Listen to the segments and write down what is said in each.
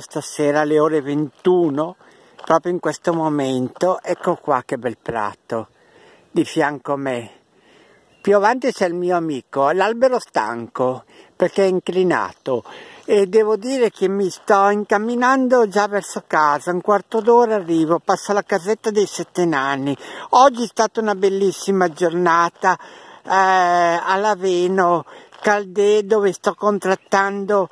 Stasera alle ore 21, proprio in questo momento, ecco qua che bel prato di fianco a me. Più avanti c'è il mio amico, l'albero stanco, perché è inclinato e devo dire che mi sto incamminando già verso casa, un quarto d'ora arrivo, passo alla casetta dei sette nani. Oggi è stata una bellissima giornata eh, all'Aveno, Caldè, dove sto contrattando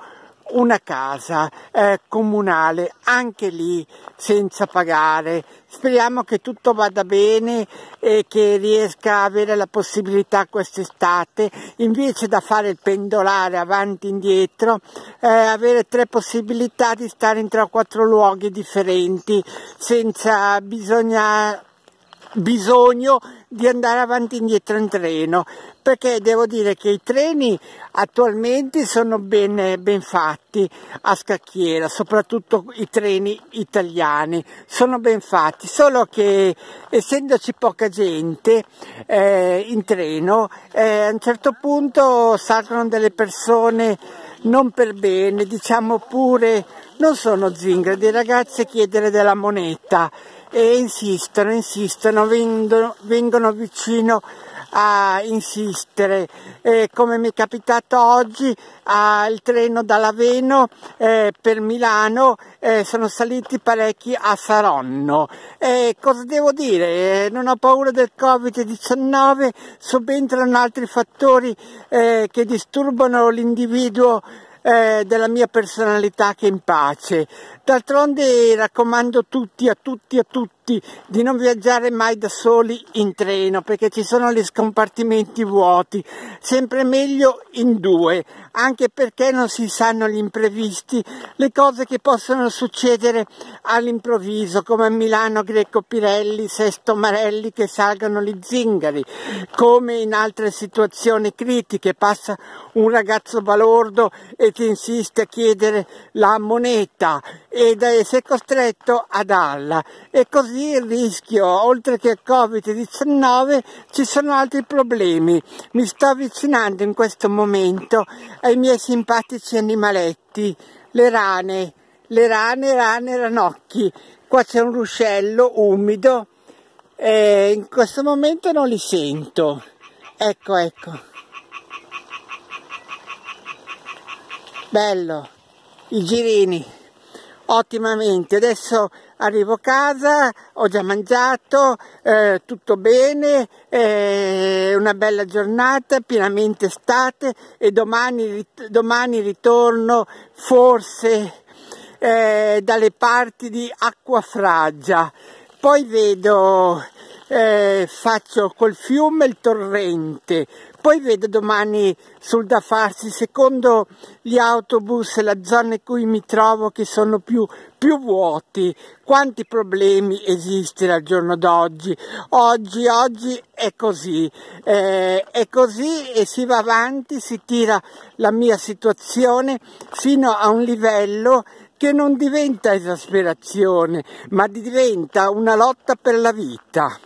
una casa eh, comunale, anche lì senza pagare. Speriamo che tutto vada bene e che riesca a avere la possibilità quest'estate, invece da fare il pendolare avanti e indietro, eh, avere tre possibilità di stare in tre o quattro luoghi differenti senza bisogna bisogno di andare avanti e indietro in treno perché devo dire che i treni attualmente sono ben, ben fatti a scacchiera soprattutto i treni italiani sono ben fatti solo che essendoci poca gente eh, in treno eh, a un certo punto salgono delle persone non per bene diciamo pure non sono zingari, dei ragazzi a chiedere della moneta e insistono, insistono, vengono, vengono vicino a insistere. Eh, come mi è capitato oggi al treno dall'Aveno eh, per Milano eh, sono saliti parecchi a Saronno. cosa devo dire? Eh, non ho paura del Covid-19, subentrano altri fattori eh, che disturbano l'individuo eh, della mia personalità che in pace. D'altronde raccomando tutti, a tutti, a tutti di non viaggiare mai da soli in treno perché ci sono gli scompartimenti vuoti, sempre meglio in due, anche perché non si sanno gli imprevisti, le cose che possono succedere all'improvviso, come a Milano Greco Pirelli, Sesto Marelli che salgono gli zingari, come in altre situazioni critiche passa un ragazzo balordo e che insiste a chiedere la moneta ed è costretto a darla. E così il rischio, oltre che Covid-19, ci sono altri problemi. Mi sto avvicinando in questo momento ai miei simpatici animaletti, le rane, le rane, rane, ranocchi. Qua c'è un ruscello umido e in questo momento non li sento. Ecco, ecco. bello i girini ottimamente adesso arrivo a casa ho già mangiato eh, tutto bene eh, una bella giornata pienamente estate e domani, domani ritorno forse eh, dalle parti di acquafragia poi vedo eh, faccio col fiume il torrente, poi vedo domani sul da farsi, secondo gli autobus e la zona in cui mi trovo che sono più, più vuoti, quanti problemi esistono al giorno d'oggi, oggi, oggi è così, eh, è così e si va avanti, si tira la mia situazione fino a un livello che non diventa esasperazione, ma diventa una lotta per la vita.